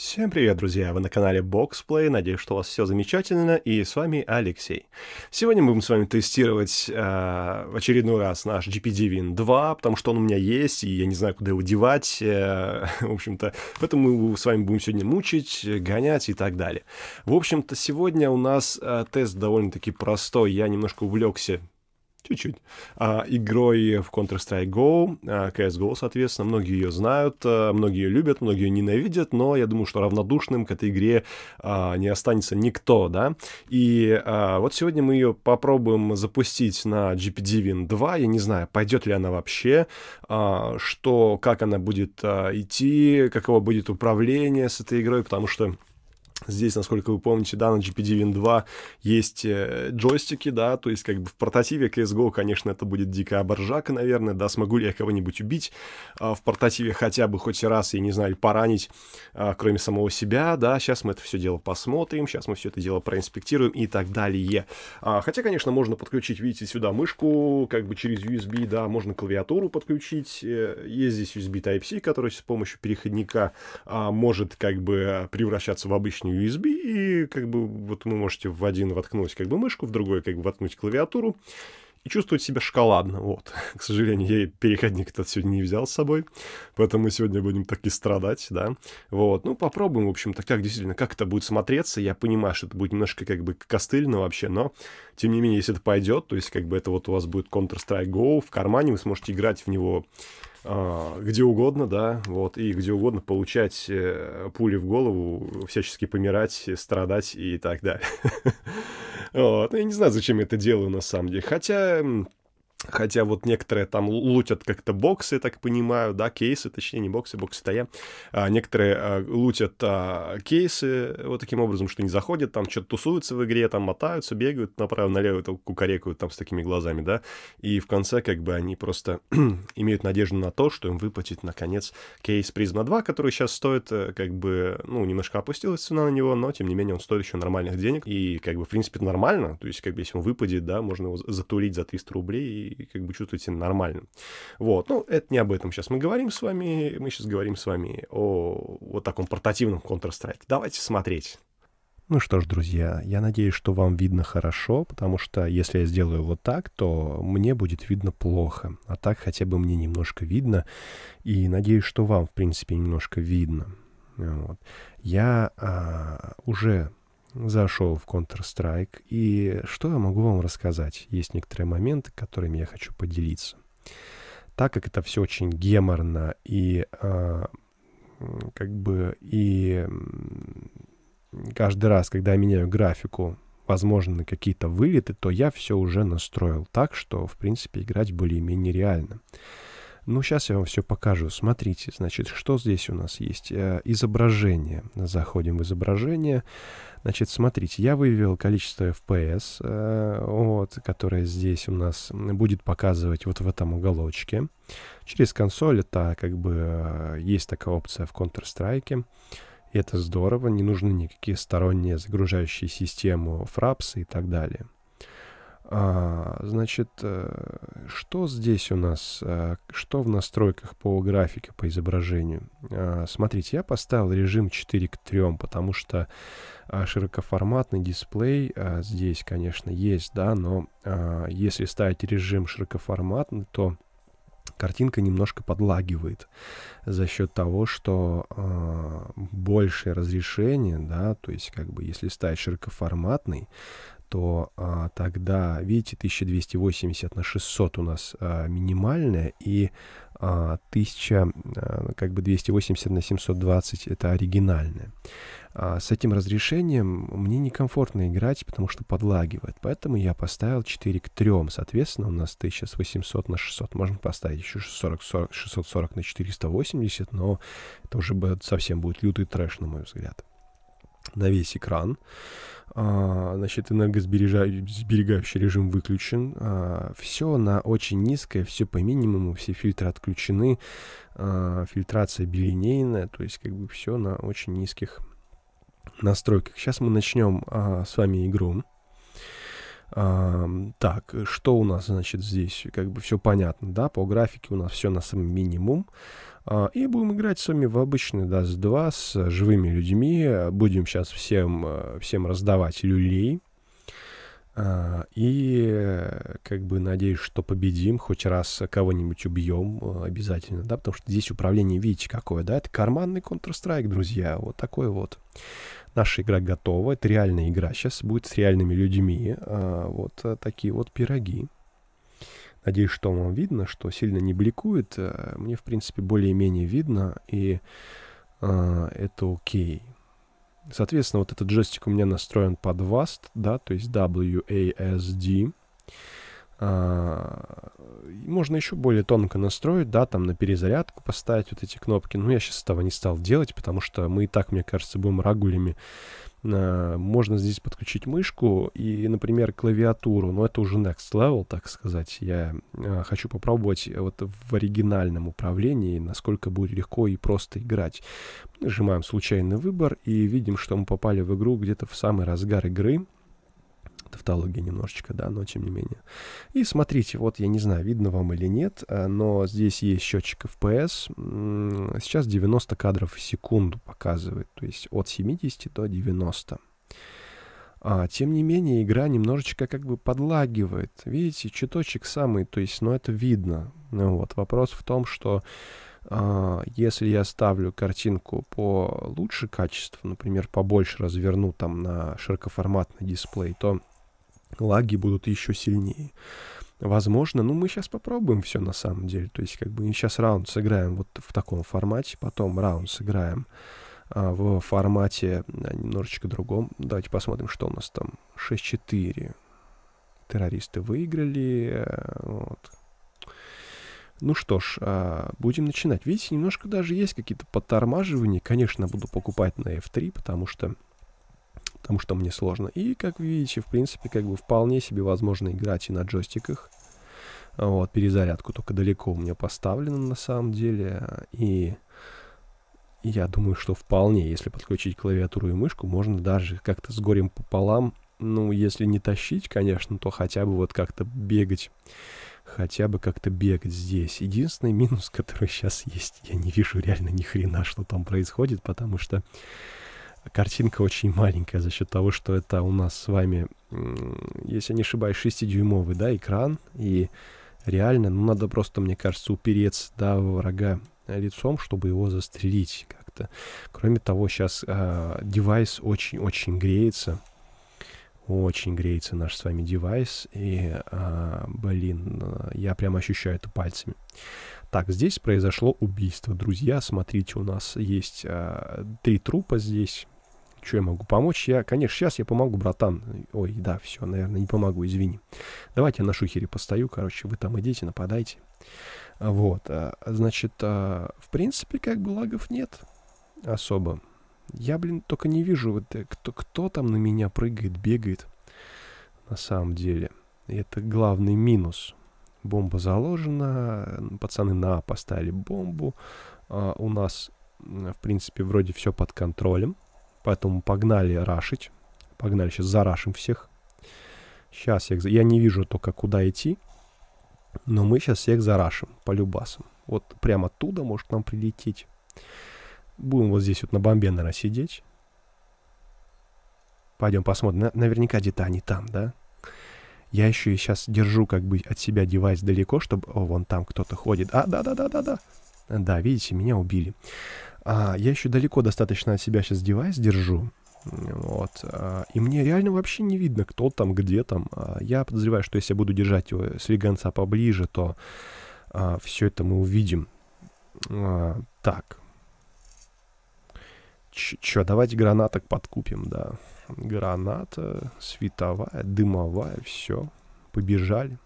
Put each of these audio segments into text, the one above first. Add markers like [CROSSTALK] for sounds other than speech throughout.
Всем привет, друзья! Вы на канале Boxplay, надеюсь, что у вас все замечательно, и с вами Алексей. Сегодня мы будем с вами тестировать э, в очередной раз наш GPD Win 2, потому что он у меня есть, и я не знаю, куда его девать, э, [LAUGHS] в общем-то, поэтому мы с вами будем сегодня мучить, гонять и так далее. В общем-то, сегодня у нас э, тест довольно-таки простой, я немножко увлекся Чуть-чуть. А, игрой в Counter-Strike GO, а, CSGO, соответственно, многие ее знают, а, многие ее любят, многие ее ненавидят, но я думаю, что равнодушным к этой игре а, не останется никто, да. И а, вот сегодня мы ее попробуем запустить на GPD Win 2, я не знаю, пойдет ли она вообще, а, что, как она будет а, идти, каково будет управление с этой игрой, потому что Здесь, насколько вы помните, да, на GPD Win 2 есть э, джойстики, да, то есть как бы в портативе CSGO, конечно, это будет дикая боржака, наверное, да, смогу ли я кого-нибудь убить а, в портативе хотя бы хоть раз, я не знаю, поранить, а, кроме самого себя, да, сейчас мы это все дело посмотрим, сейчас мы все это дело проинспектируем и так далее. А, хотя, конечно, можно подключить, видите, сюда мышку, как бы через USB, да, можно клавиатуру подключить, э, есть здесь USB Type-C, который с помощью переходника может как бы превращаться в обычную USB, и как бы вот вы можете в один воткнуть как бы мышку, в другой как бы воткнуть клавиатуру и чувствовать себя шоколадно. Вот, [LAUGHS] к сожалению, я переходник этот сегодня не взял с собой, поэтому мы сегодня будем так и страдать, да. Вот, ну попробуем, в общем-то, как действительно, как это будет смотреться. Я понимаю, что это будет немножко как бы костыльно вообще, но тем не менее, если это пойдет, то есть как бы это вот у вас будет Counter-Strike Go в кармане, вы сможете играть в него а, где угодно, да, вот, и где угодно получать э, пули в голову, всячески помирать, страдать и так далее. [LAUGHS] Вот, я не знаю, зачем я это делаю на самом деле. Хотя Хотя вот некоторые там лутят как-то боксы, так понимаю, да, кейсы, точнее, не боксы, боксы-то я. А, некоторые а, лутят а, кейсы вот таким образом, что не заходят, там что-то тусуются в игре, там мотаются, бегают направо-налево, кукарекают там с такими глазами, да. И в конце как бы они просто [CLEARS THROAT] имеют надежду на то, что им выплатит, наконец, кейс Призма 2, который сейчас стоит, э, как бы, ну, немножко опустилась цена на него, но, тем не менее, он стоит еще нормальных денег. И, как бы, в принципе, нормально. То есть, как бы, если он выпадет, да, можно его затурить за 300 рублей и и как бы чувствуете нормально. Вот, ну, это не об этом сейчас мы говорим с вами, мы сейчас говорим с вами о вот таком портативном Counter-Strike. Давайте смотреть. Ну что ж, друзья, я надеюсь, что вам видно хорошо, потому что если я сделаю вот так, то мне будет видно плохо. А так хотя бы мне немножко видно. И надеюсь, что вам, в принципе, немножко видно. Вот. Я а, уже зашел в Counter-Strike. И что я могу вам рассказать? Есть некоторые моменты, которыми я хочу поделиться. Так как это все очень геморно и э, как бы и каждый раз, когда я меняю графику, возможно, какие-то вылеты, то я все уже настроил так, что, в принципе, играть более-менее реально. Ну, сейчас я вам все покажу. Смотрите, значит, что здесь у нас есть? Э, изображение. Заходим в изображение. Значит, смотрите, я вывел количество FPS, э, вот, которое здесь у нас будет показывать вот в этом уголочке. Через консоль это как бы э, есть такая опция в Counter-Strike. Это здорово, не нужны никакие сторонние загружающие систему фрапсы и так далее. А, значит, э, что здесь у нас? Э, что в настройках по графике, по изображению? А, смотрите, я поставил режим 4 к 3, потому что а, широкоформатный дисплей а, здесь, конечно, есть, да, но а, если ставить режим широкоформатный, то картинка немножко подлагивает за счет того, что э, большее разрешение, да, то есть как бы если ставить широкоформатный, то а, тогда, видите, 1280 на 600 у нас а, минимальная, и а, 1000, а, как бы 280 на 720 это оригинальная. А, с этим разрешением мне некомфортно играть, потому что подлагивает, поэтому я поставил 4 к 3, соответственно, у нас 1800 на 600, можно поставить еще 640, 640 на 480, но это уже совсем будет лютый трэш, на мой взгляд на весь экран. А, значит, энергосберегающий режим выключен. А, все на очень низкое, все по минимуму, все фильтры отключены. А, фильтрация билинейная, то есть как бы все на очень низких настройках. Сейчас мы начнем с вами игру. Так, что у нас, значит, здесь? Как бы все понятно, да? По графике у нас все на самом минимум. А, и будем играть с вами в обычный Dust 2 с э, живыми людьми. Будем сейчас всем, э, всем раздавать люлей. А, и э, как бы надеюсь, что победим, хоть раз кого-нибудь убьем обязательно, да, потому что здесь управление, видите, какое, да, это карманный Counter-Strike, друзья, вот такой вот. Наша игра готова, это реальная игра сейчас, будет с реальными людьми, а, вот такие вот пироги. Надеюсь, что вам видно, что сильно не бликует. Э, мне, в принципе, более-менее видно, и э, это окей. Соответственно, вот этот джойстик у меня настроен под WASD, да, то есть WASD. А, э, можно еще более тонко настроить, да, там на перезарядку поставить вот эти кнопки. Но я сейчас этого не стал делать, потому что мы и так, мне кажется, будем рагулями можно здесь подключить мышку и, например, клавиатуру, но это уже next level, так сказать. Я э, хочу попробовать вот в оригинальном управлении, насколько будет легко и просто играть. Нажимаем случайный выбор и видим, что мы попали в игру где-то в самый разгар игры тавтология немножечко, да, но тем не менее. И смотрите, вот я не знаю, видно вам или нет, э, но здесь есть счетчик FPS. Сейчас 90 кадров в секунду показывает, то есть от 70 до 90. А, тем не менее, игра немножечко как бы подлагивает. Видите, чуточек самый, то есть, ну, это видно. Вот, вопрос в том, что а, если я ставлю картинку по лучше качеству, например, побольше разверну там на широкоформатный дисплей, то лаги будут еще сильнее. Возможно, ну мы сейчас попробуем все на самом деле. То есть как бы сейчас раунд сыграем вот в таком формате, потом раунд сыграем а, в формате а, немножечко другом. Давайте посмотрим, что у нас там. 6-4. Террористы выиграли. Э, вот. Ну что ж, а, будем начинать. Видите, немножко даже есть какие-то подтормаживания. Конечно, буду покупать на F3, потому что потому что мне сложно. И, как вы видите, в принципе, как бы вполне себе возможно играть и на джойстиках. Вот, перезарядку только далеко у меня поставлена на самом деле. И я думаю, что вполне, если подключить клавиатуру и мышку, можно даже как-то с горем пополам, ну, если не тащить, конечно, то хотя бы вот как-то бегать хотя бы как-то бегать здесь. Единственный минус, [LAUGHS] который сейчас есть, я не вижу реально ни хрена, что там происходит, потому что картинка очень маленькая за счет того, что это у нас с вами, если не ошибаюсь, 6-дюймовый да, экран, и реально, ну, надо просто, мне кажется, упереться да, во врага лицом, чтобы его застрелить как-то. Кроме того, сейчас э, а, девайс очень-очень греется. Очень греется наш с вами девайс. И, э, блин, я прям ощущаю это пальцами. Так, здесь произошло убийство. Друзья, смотрите, у нас есть э, три трупа здесь. Что я могу помочь? Я, конечно, сейчас я помогу, братан. Ой, да, все, наверное, не помогу, извини. Давайте я на шухере постою, короче, вы там идите, нападайте. Вот, э, значит, э, в принципе, как бы лагов нет особо. Я, блин, только не вижу, вот, э, кто, кто там на меня прыгает, бегает. На самом деле, это главный минус бомба заложена, пацаны на поставили бомбу, а, у нас, в принципе, вроде все под контролем, поэтому погнали рашить, погнали, сейчас зарашим всех. Сейчас я, я не вижу только куда идти, но мы сейчас всех зарашим по любасам. Вот прямо оттуда может к нам прилететь. Будем вот здесь вот на бомбе, наверное, сидеть. Пойдем посмотрим. Наверняка где-то они там, да? Я еще и сейчас держу как бы от себя девайс далеко, чтобы... О, вон там кто-то ходит. А, да-да-да-да-да. Да, видите, меня убили. А, я еще далеко достаточно от себя сейчас девайс держу. Вот. А, и мне реально вообще не видно, кто там, где там. А, я подозреваю, что если я буду держать его слегонца поближе, то а, все это мы увидим. А, так. Ч Че, давайте гранаток подкупим, да граната, световая, дымовая, все, побежали.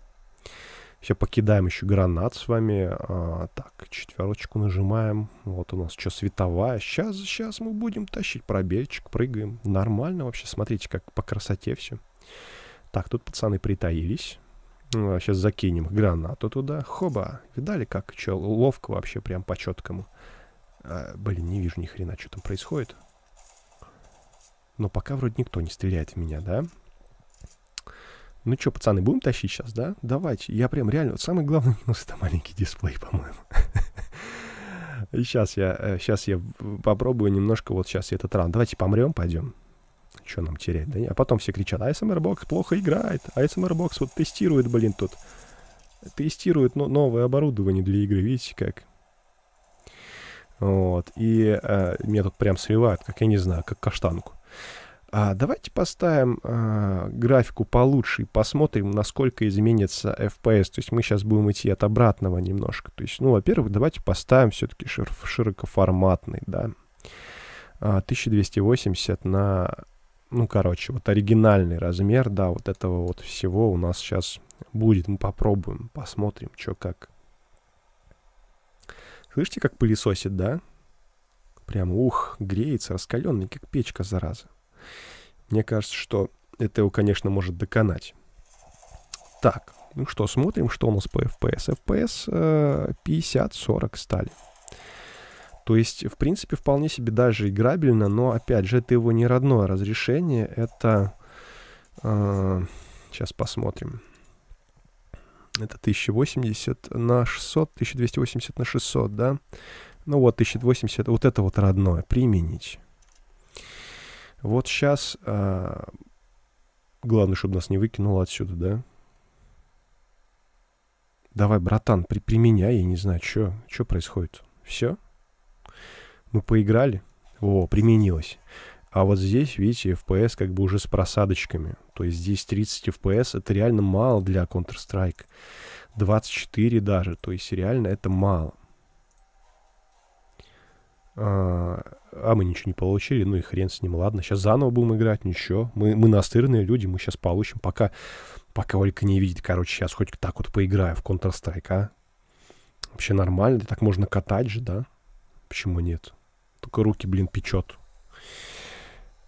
Все, покидаем еще гранат с вами. А, так, четверочку нажимаем. Вот у нас что, световая. Сейчас, сейчас мы будем тащить пробельчик, прыгаем. Нормально вообще, смотрите, как по красоте все. Так, тут пацаны притаились. сейчас ну, а закинем гранату туда. Хоба. Видали, как? Че, ловко вообще, прям по-четкому. А, блин, не вижу ни хрена, что там происходит. Но пока вроде никто не стреляет в меня, да? Ну что, пацаны, будем тащить сейчас, да? Давайте. Я прям реально... Вот самый главный [LAUGHS] минус — это маленький дисплей, по-моему. Сейчас [LAUGHS] я, сейчас э, я попробую немножко... Вот сейчас я этот ран... Давайте помрем, пойдем. Что нам терять, да? А потом все кричат, ASMR «А Box эм плохо играет. ASMR а Box эм вот тестирует, блин, тут. Тестирует но новое оборудование для игры, видите как? Вот. И э, меня тут прям сливают, как я не знаю, как каштанку. А давайте поставим э, графику получше и посмотрим, насколько изменится FPS. То есть мы сейчас будем идти от обратного немножко. То есть, ну, во-первых, давайте поставим все-таки шир широкоформатный, да. 1280 а, на... Ну, короче, вот оригинальный размер, да, вот этого вот всего у нас сейчас будет. Мы попробуем, посмотрим, что как. Слышите, как пылесосит, да? Прямо ух, греется, раскаленный, как печка, зараза. Мне кажется, что это его, конечно, может доконать. Так, ну что, смотрим, что у нас по FPS. FPS э, 50-40 стали. То есть, в принципе, вполне себе даже играбельно, но, опять же, это его не родное разрешение, это... Э, сейчас посмотрим. Это 1080 на 600, 1280 на 600, да? Ну вот, 1080, вот это вот родное, применить. Вот сейчас, а, главное, чтобы нас не выкинуло отсюда, да? Давай, братан, при, применяй, я не знаю, что происходит. Все? Мы поиграли? О, применилось. А вот здесь, видите, FPS как бы уже с просадочками. То есть здесь 30 FPS, это реально мало для Counter-Strike. 24 даже, то есть реально это мало. А, а мы ничего не получили, ну и хрен с ним, ладно, сейчас заново будем играть, ничего, ну мы, мы настырные люди, мы сейчас получим, пока, пока Ольга не видит, короче, сейчас хоть так вот поиграю в Counter-Strike, а? Вообще нормально, так можно катать же, да? Почему нет? Только руки, блин, печет.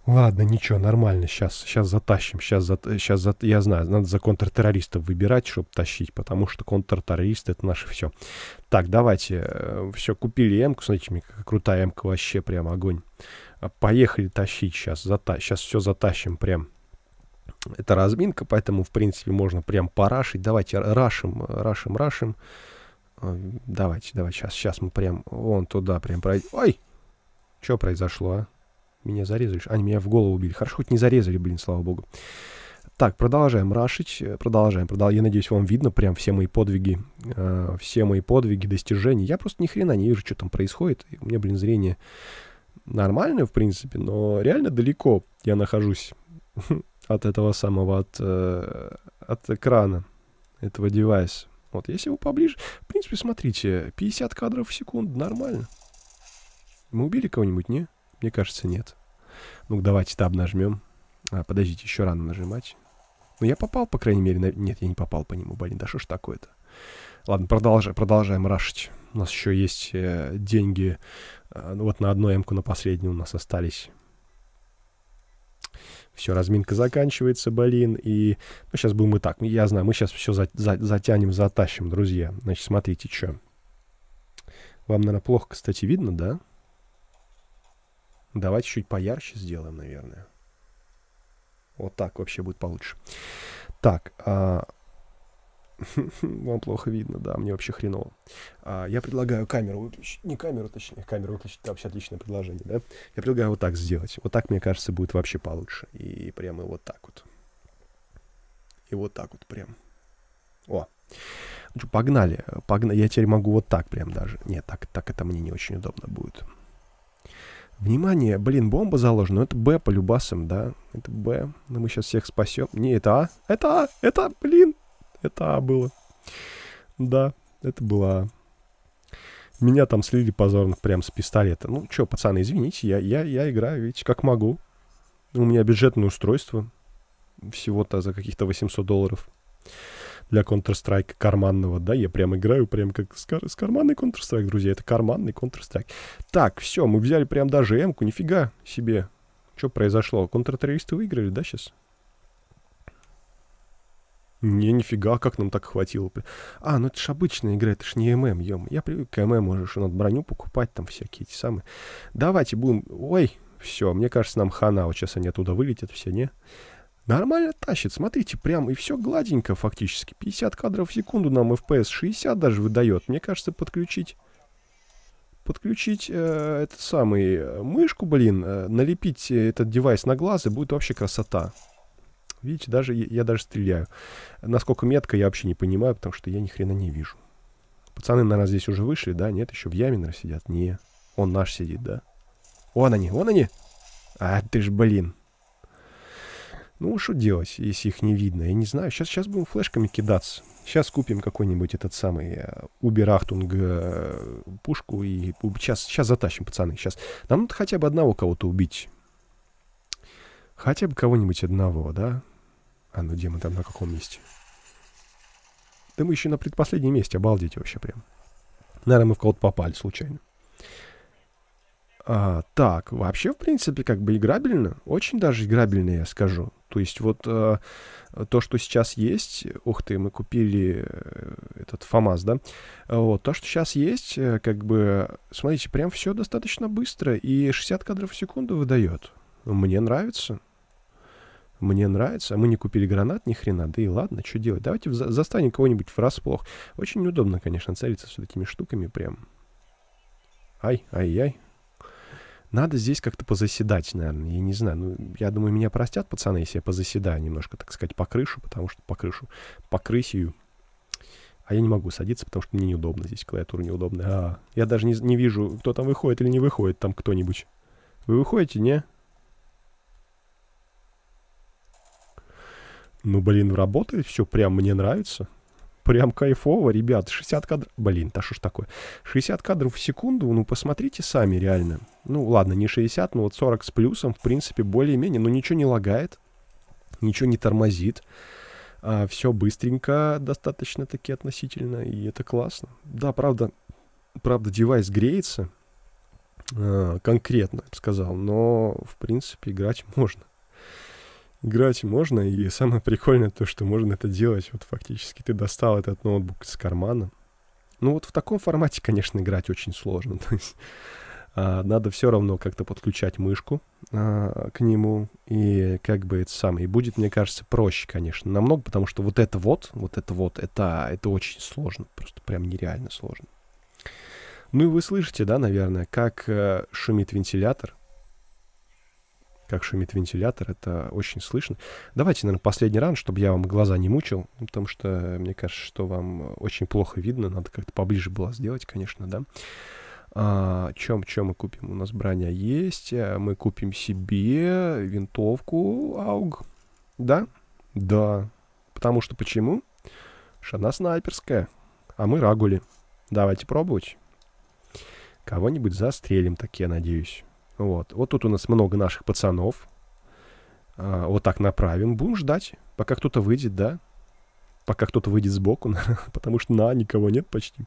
Ладно, ничего, нормально, сейчас, сейчас затащим, сейчас, за, сейчас за, я знаю, надо за контртеррористов выбирать, чтобы тащить, потому что контртеррористы это наше все. Так, давайте, э, все, купили М-ку, смотрите, какая крутая М-ка вообще, прям огонь. А, поехали тащить сейчас, зата, сейчас все затащим прям. Это разминка, поэтому, в принципе, можно прям парашить. Давайте рашим, рашим, рашим. А, давайте, давайте, сейчас, сейчас мы прям вон туда прям пройдем. Ой! Что произошло, а? Меня зарезали. Они меня в голову убили. Хорошо, хоть не зарезали, блин, слава богу. Так, продолжаем рашить, э, продолжаем, продол... я надеюсь, вам видно прям все мои подвиги, э, все мои подвиги, достижения. Я просто ни хрена не вижу, что там происходит. У меня, блин, зрение нормальное, в принципе, но реально далеко я нахожусь [LAUGHS] от этого самого, от, э, от экрана этого девайса. Вот, если его поближе... В принципе, смотрите, 50 кадров в секунду, нормально. Мы убили кого-нибудь, не? Мне кажется, нет. Ну, давайте таб нажмем. А, подождите, еще рано нажимать. Ну, я попал, по крайней мере. На... Нет, я не попал по нему, блин. Да что ж такое-то? Ладно, продолжаем, продолжаем рашить. У нас еще есть э, деньги. Э, вот на одну эмку, на последнюю у нас остались. Все, разминка заканчивается, блин, и... Ну, сейчас будем и так. Я знаю, мы сейчас все за, за, затянем, затащим, друзья. Значит, смотрите, что. Вам, наверное, плохо, кстати, видно, да? Да. Давайте чуть поярче сделаем, наверное. Вот так вообще будет получше. Так, а... [LAUGHS] вам плохо видно, да, мне вообще хреново. А, я предлагаю камеру выключить, не камеру, точнее, камеру выключить, это вообще отличное предложение, да? Я предлагаю вот так сделать. Вот так, мне кажется, будет вообще получше. И прямо вот так вот. И вот так вот прям. О, погнали, погнали. Я теперь могу вот так прям даже. Нет, так, так это мне не очень удобно будет. Внимание, блин, бомба заложена. Ну, это Б по любасам, да? Это Б. Но ну, мы сейчас всех спасем. Не, это А. Это А. Это, а, блин. Это А было. Да, это была. А. Меня там слили позорно прям с пистолета. Ну, что, пацаны, извините, я, я, я играю, видите, как могу. У меня бюджетное устройство. Всего-то за каких-то 800 долларов для Counter-Strike карманного, да, я прям играю прям как с, кар- с карманный Counter-Strike, друзья, это карманный Counter-Strike. Так, все, мы взяли прям даже М-ку, нифига себе. Что произошло? Контртеррористы выиграли, да, сейчас? Не, нифига, а как нам так хватило. А, ну это ж обычная игра, это ж не ММ, ем. Я привык к ММ уже, что надо броню покупать, там всякие эти самые. Давайте будем... Ой, все, мне кажется, нам хана. Вот сейчас они оттуда вылетят все, не? Нормально тащит, смотрите, прям и все гладенько фактически. 50 кадров в секунду нам FPS 60 даже выдает. Мне кажется, подключить... Подключить э, этот самый э, мышку, блин, э, налепить э, этот девайс на глаз, и будет вообще красота. Видите, даже я даже стреляю. Насколько метко, я вообще не понимаю, потому что я ни хрена не вижу. Пацаны, наверное, здесь уже вышли, да? Нет, еще в яме, наверное, сидят. Не, он наш сидит, да? Вон они, вон они! А ты ж, блин, ну, что делать, если их не видно? Я не знаю, сейчас, сейчас будем флешками кидаться. Сейчас купим какой-нибудь этот самый Уберахтунг э, э, пушку и сейчас, сейчас затащим, пацаны. Сейчас. Нам надо хотя бы одного кого-то убить. Хотя бы кого-нибудь одного, да? А ну где мы там, на каком месте? Да мы еще на предпоследнем месте, обалдеть вообще прям. Наверное, мы в кого-то попали случайно. А, так, вообще, в принципе, как бы играбельно. Очень даже играбельно, я скажу. То есть вот э, то, что сейчас есть, ух ты, мы купили э, этот ФАМАС, да, вот, то, что сейчас есть, э, как бы, смотрите, прям все достаточно быстро, и 60 кадров в секунду выдает. Мне нравится. Мне нравится. А мы не купили гранат, ни хрена. Да и ладно, что делать? Давайте застанем кого-нибудь врасплох. Очень неудобно, конечно, цариться с этими штуками прям. Ай, ай-яй. Надо здесь как-то позаседать, наверное, я не знаю. Ну, я думаю, меня простят пацаны, если я позаседаю немножко, так сказать, по крышу, потому что по крышу, по крысию. А я не могу садиться, потому что мне неудобно здесь, клавиатура неудобная. А, я даже не, не вижу, кто там выходит или не выходит там кто-нибудь. Вы выходите, не? Ну, блин, работает все, прям мне нравится прям кайфово, ребят, 60 кадров, блин, да что ж такое, 60 кадров в секунду, ну, посмотрите сами реально, ну, ладно, не 60, но вот 40 с плюсом, в принципе, более-менее, но ничего не лагает, ничего не тормозит, а, все быстренько достаточно-таки относительно, и это классно. Да, правда, правда, девайс греется, а, конкретно, я бы сказал, но, в принципе, играть [LAUGHS] можно играть можно, и самое прикольное то, что можно это делать. Вот фактически ты достал этот ноутбук из кармана. Ну вот в таком формате, конечно, играть очень сложно. [LAUGHS] То есть а, надо все равно как-то подключать мышку а, к нему, и как бы это самое. И будет, мне кажется, проще, конечно, намного, потому что вот это вот, вот это вот, это, это очень сложно, просто прям нереально сложно. Ну и вы слышите, да, наверное, как э, шумит вентилятор – как шумит вентилятор, это очень слышно. Давайте, наверное, последний раунд, чтобы я вам глаза не мучил, потому что мне кажется, что вам очень плохо видно, надо как-то поближе было сделать, конечно, да. А, чем, чем мы купим? У нас броня есть, э, мы купим себе винтовку АУГ, да? Да, потому что почему? Что она снайперская, а мы рагули. Давайте пробовать. Кого-нибудь застрелим, так я надеюсь. Вот. Вот тут у нас много наших пацанов. А, вот так направим. Будем ждать, пока кто-то выйдет, да? Пока кто-то выйдет сбоку, [LAUGHS] потому что на никого нет почти.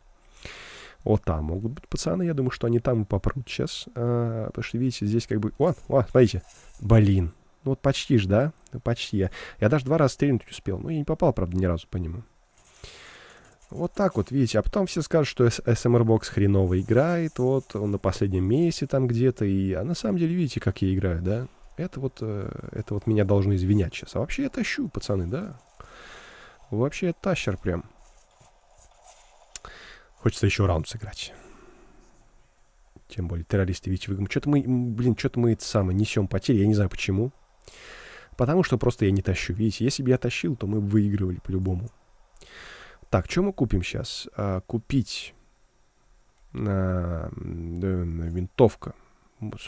Вот там могут быть пацаны, я думаю, что они там попрут сейчас. А, потому что, видите, здесь как бы... О, о, смотрите. Блин. Ну вот почти ж, да? Ну, почти. Я, я даже два раза стрельнуть успел. но я не попал, правда, ни разу по нему. Вот так вот, видите, а потом все скажут, что SMR эм Box хреново играет, вот, он на последнем месте там где-то, и... А на самом деле, видите, как я играю, да? Это вот, э, это вот меня должны извинять сейчас. А вообще я тащу, пацаны, да? Вообще я тащер прям. Хочется еще раунд сыграть. Тем более террористы, видите, выгодно. Что-то мы, блин, что-то мы это самое несем потери, я не знаю почему. Потому что просто я не тащу, видите. Если бы я тащил, то мы выигрывали по-любому. Так, что мы купим сейчас? А, купить а, да, винтовка.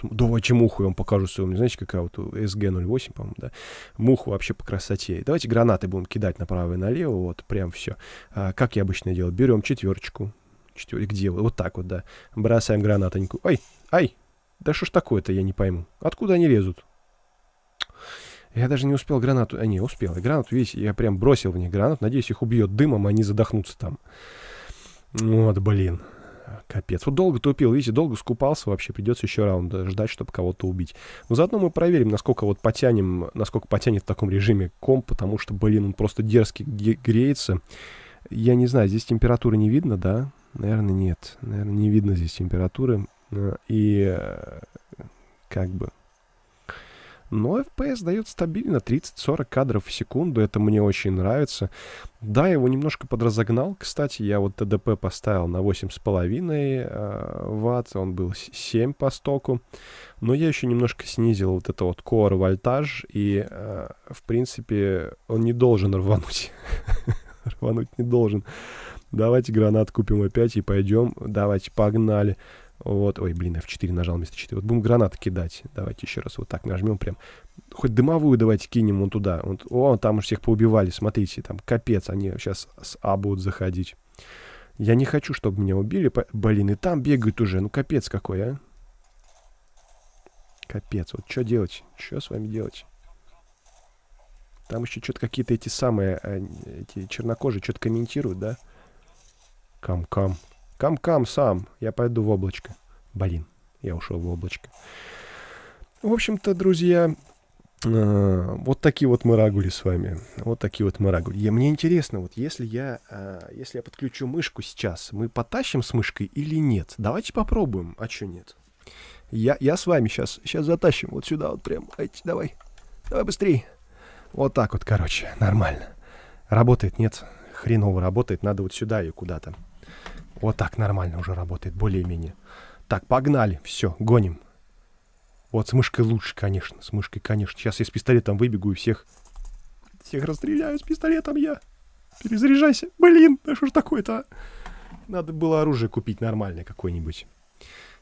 Давайте муху я вам покажу своему. Знаете, какая вот SG-08, по-моему, да? Муху вообще по красоте. Давайте гранаты будем кидать направо и налево. Вот, прям все. А, как я обычно делаю. Берем четверочку. Четвер... Где? Вот так вот, да. Бросаем гранатоньку. Ай, ай. Да что ж такое-то, я не пойму. Откуда они лезут? Я даже не успел гранату... А, не, успел. И гранату, видите, я прям бросил в них гранат. Надеюсь, их убьет дымом, а они задохнутся там. Ну вот, блин. Капец. Вот долго тупил, видите, долго скупался вообще. Придется еще раунд ждать, чтобы кого-то убить. Но заодно мы проверим, насколько вот потянем, насколько потянет в таком режиме комп, потому что, блин, он просто дерзкий греется. Я не знаю, здесь температуры не видно, да? Наверное, нет. Наверное, не видно здесь температуры. Э, и э, как бы но FPS дает стабильно 30-40 кадров в секунду, это мне очень нравится. Да, его немножко подразогнал, кстати, я вот ТДП поставил на 8,5 э, ватт, он был 7 по стоку, но я еще немножко снизил вот это вот core вольтаж, и, э, в принципе, он не должен рвануть, [LAUGHS] рвануть не должен. Давайте гранат купим опять и пойдем, давайте погнали. Погнали. Вот, ой, блин, F4 нажал вместо 4. Вот будем гранат кидать. Давайте еще раз вот так нажмем прям. Хоть дымовую давайте кинем вон туда. Вот, о, там уж всех поубивали, смотрите, там капец, они сейчас с А будут заходить. Я не хочу, чтобы меня убили. Блин, и там бегают уже, ну капец какой, а. Капец, вот что делать? Что с вами делать? Там еще что-то какие-то эти самые, э, эти чернокожие что-то комментируют, да? Кам-кам. Кам-кам сам, я пойду в облачко. Блин, я ушел в облачко. В общем-то, друзья, э, вот такие вот мы с вами. Вот такие вот мы рагули. мне интересно, вот если я, э, если я подключу мышку сейчас, мы потащим с мышкой или нет? Давайте попробуем, а что нет? Я, я с вами сейчас, сейчас затащим вот сюда вот прям. Эти, давай, давай быстрей. Вот так вот, короче, нормально. Работает, нет? Хреново работает, надо вот сюда ее куда-то. Вот так нормально уже работает, более-менее. Так, погнали, все, гоним. Вот с мышкой лучше, конечно, с мышкой, конечно. Сейчас я с пистолетом выбегу и всех... Всех расстреляю с пистолетом я. Перезаряжайся. Блин, да что ж такое-то, а? Надо было оружие купить нормальное какое-нибудь.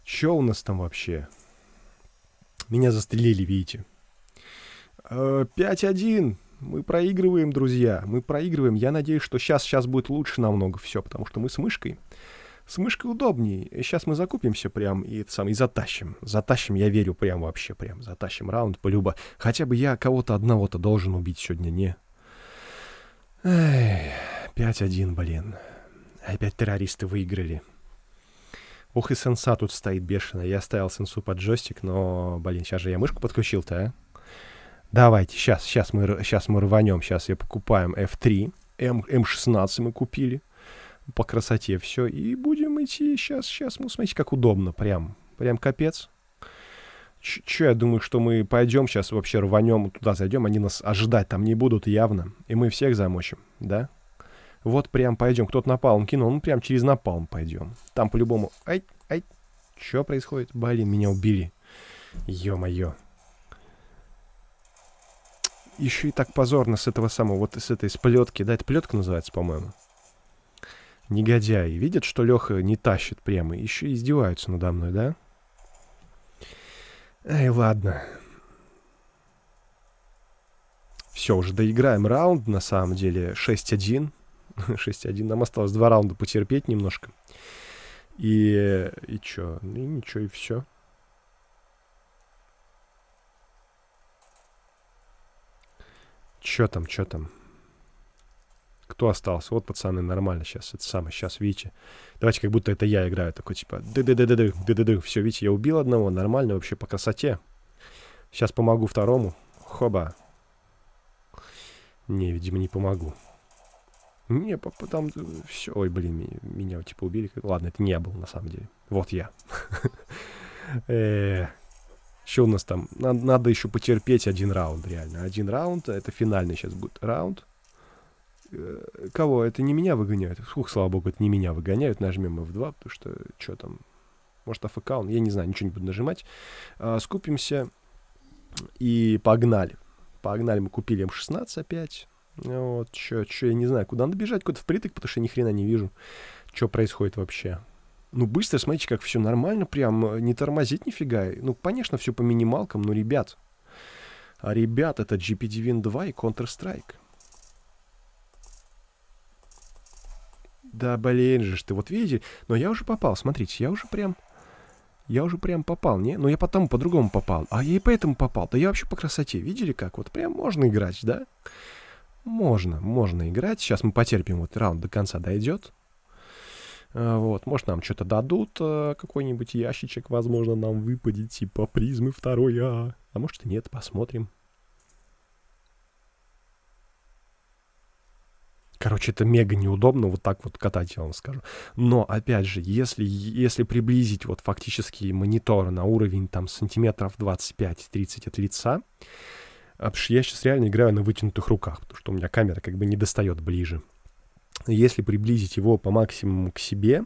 Что у нас там вообще? Меня застрелили, видите. 5-1. Э, мы проигрываем, друзья, мы проигрываем. Я надеюсь, что сейчас, сейчас будет лучше намного все, потому что мы с мышкой. С мышкой удобнее. И Сейчас мы закупимся прям и, сам, и затащим. Затащим, я верю, прям вообще прям. Затащим раунд полюба. Хотя бы я кого-то одного-то должен убить сегодня, не? Эй, 5-1, блин. Опять террористы выиграли. Ох, и сенса тут стоит бешено. Я ставил сенсу под джойстик, но, блин, сейчас же я мышку подключил-то, а? Давайте, сейчас, сейчас мы, сейчас мы рванем, сейчас я покупаем F3, M, M16 мы купили, по красоте все, и будем идти, сейчас, сейчас, ну, смотрите, как удобно, прям, прям капец. Ч Че, я думаю, что мы пойдем сейчас вообще рванем, туда зайдем, они нас ожидать там не будут явно, и мы всех замочим, да? Вот прям пойдем, кто-то напалм кинул, ну прям через напалм пойдем. Там по-любому, ай, ай, что происходит? Блин, меня убили. Ё-моё еще и так позорно с этого самого, вот с этой, сплетки, да, это плетка называется, по-моему. Негодяи. Видят, что Леха не тащит прямо, еще и издеваются надо мной, да? Эй, ладно. Все, уже доиграем раунд, на самом деле, 6-1. 6-1, [LAUGHS] нам осталось два раунда потерпеть немножко. И, и чё? и ничего, и все. Чё там, чё там? Кто остался? Вот, пацаны, нормально сейчас. Это самое, сейчас, видите. Давайте, как будто это я играю. Такой, типа, ды-ды-ды-ды-ды, ды-ды-ды. Все, видите, я убил одного. Нормально вообще по красоте. Сейчас помогу второму. Хоба. Не, видимо, не помогу. Не, папа, там э, все. Ой, блин, меня типа убили. Ладно, это не я был на самом деле. Вот я. [LAUGHS] Э, еще у нас там, надо, надо еще потерпеть один раунд, реально. Один раунд, это финальный сейчас будет раунд. Э, кого? Это не меня выгоняют. Фух, слава богу, это не меня выгоняют. Нажмем F2, потому что, что там, может, АФК он, я не знаю, ничего не буду нажимать. Э, скупимся и погнали. Погнали, мы купили М16 эм опять. Вот, что, что, я не знаю, куда надо бежать, куда впритык, потому что я ни хрена не вижу, что происходит вообще ну, быстро, смотрите, как все нормально, прям э, не тормозит нифига. Ну, конечно, все по минималкам, но, ребят, а ребят, это GPDVN 2 и Counter-Strike. Да блин же ты, вот видите? Но я уже попал, смотрите, я уже прям... Я уже прям попал, не? Но я потом по-другому попал. А я и поэтому попал. Да я вообще по красоте. Видели как? Вот прям можно играть, да? Можно, можно играть. Сейчас мы потерпим, вот раунд до конца дойдет. Э, вот, может, нам что-то дадут, э, какой-нибудь ящичек, возможно, нам выпадет, типа призмы второй А. А может и нет, посмотрим. Короче, это мега неудобно вот так вот катать, я вам скажу. Но, опять же, если, если приблизить вот фактически монитор на уровень там сантиметров 25-30 от лица, а, я сейчас реально играю на вытянутых руках, потому что у меня камера как бы не достает ближе. Если приблизить его по максимуму к себе,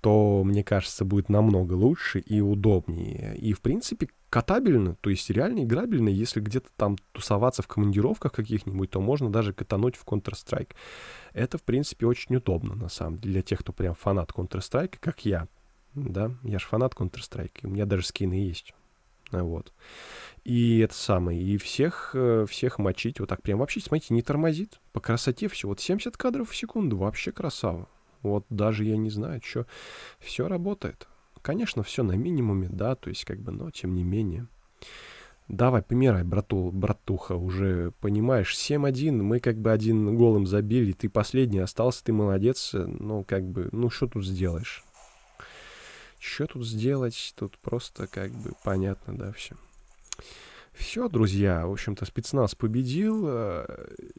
то, мне кажется, будет намного лучше и удобнее. И, в принципе, катабельно, то есть реально играбельно. Если где-то там тусоваться в командировках каких-нибудь, то можно даже катануть в Counter-Strike. Это, в принципе, очень удобно, на самом деле, для тех, кто прям фанат Counter-Strike, как я. Да, я же фанат Counter-Strike, у меня даже скины есть. Вот. И это самое. И всех, э, всех мочить вот так прям вообще, смотрите, не тормозит. По красоте все. Вот 70 кадров в секунду. Вообще красава. Вот даже я не знаю, что. Все работает. Конечно, все на минимуме, да, то есть как бы, но тем не менее. Давай, помирай, брату, братуха, уже понимаешь, 7-1, мы как бы один голым забили, ты последний остался, ты молодец, э, ну как бы, ну что тут сделаешь? Что тут сделать? Тут просто как бы понятно, да, все. Все, друзья, в общем-то, спецназ победил.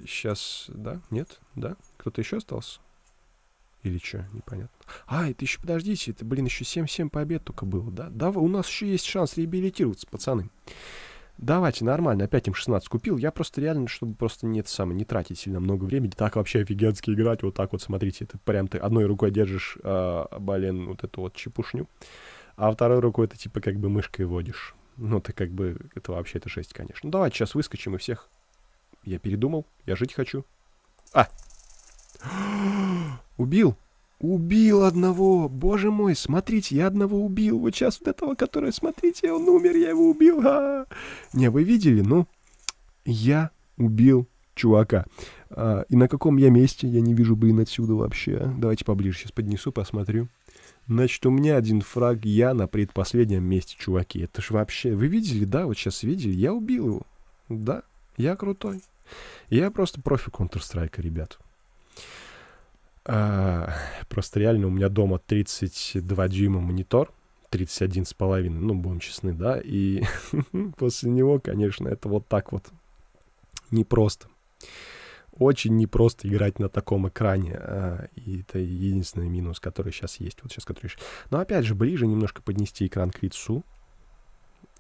Сейчас, а, да, нет, да? Кто-то еще остался? Или что, непонятно. А, это еще, подождите, это, блин, еще 7-7 побед только было, да? Да, у нас еще есть шанс реабилитироваться, пацаны. Давайте, нормально, опять им 16 купил. Я просто реально, чтобы просто нет самое, не тратить сильно много времени. Так вообще офигенски играть, вот так вот, смотрите, это прям ты одной рукой держишь, э, блин, вот эту вот чепушню, а второй рукой это типа как бы мышкой водишь. Ну, ты как бы, это вообще, это жесть, конечно. Ну, давайте сейчас выскочим и всех. Я передумал, я жить хочу. А! [GASPS] Убил! Убил одного! Боже мой, смотрите, я одного убил. Вот сейчас вот этого, который, смотрите, он умер, я его убил. А -а -а. Не, вы видели? Ну, я убил чувака. А, и на каком я месте? Я не вижу, блин, отсюда вообще. Давайте поближе сейчас поднесу, посмотрю. Значит, у меня один фраг, я на предпоследнем месте, чуваки. Это ж вообще... Вы видели, да? Вот сейчас видели? Я убил его. Да, я крутой. Я просто профи Counter-Strike, ребят. А, [LAUGHS] просто реально у меня дома 32 дюйма монитор, 31 с половиной, ну, будем честны, да, и [LAUGHS] после него, конечно, это вот так вот непросто. Очень непросто играть на таком экране, а, и это единственный минус, который сейчас есть, вот сейчас, который... Но опять же, ближе немножко поднести экран к лицу,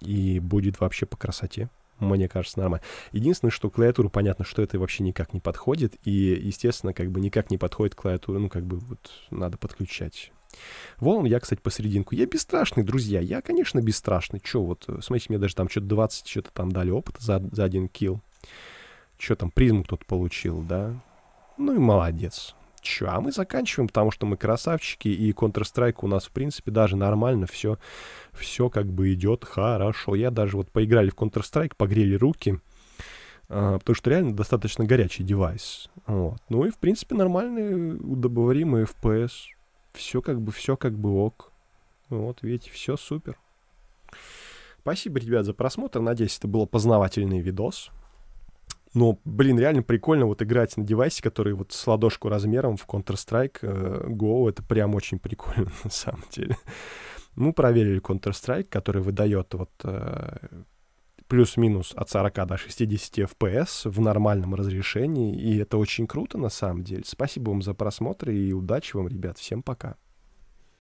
и будет вообще по красоте мне кажется, нормально. Единственное, что клавиатуру, понятно, что это вообще никак не подходит, и, естественно, как бы никак не подходит клавиатура, ну, как бы вот надо подключать. Вон я, кстати, посерединку. Я бесстрашный, друзья. Я, конечно, бесстрашный. Че вот, э, смотрите, мне даже там что-то 20, что-то там дали опыт за, за один килл. Че там, призму кто-то получил, да? Ну и молодец. Че, а мы заканчиваем, потому что мы красавчики, и Counter-Strike у нас, в принципе, даже нормально все, все как бы идет хорошо. Я даже вот поиграли в Counter-Strike, погрели руки, а, потому что реально достаточно горячий девайс. Вот. Ну и, в принципе, нормальные э, удобоваримый FPS. Все как бы, все как бы ок. Вот, видите, все супер. Спасибо, ребят, за просмотр. Надеюсь, это был познавательный видос. Но, блин, реально прикольно вот играть на девайсе, который вот с ладошку размером в Counter-Strike э, Go. Это прям очень прикольно [LAUGHS] на самом деле. Мы проверили Counter-Strike, который выдает вот э, плюс-минус от 40 до 60 FPS в нормальном разрешении. И это очень круто на самом деле. Спасибо вам за просмотр и удачи вам, ребят. Всем пока.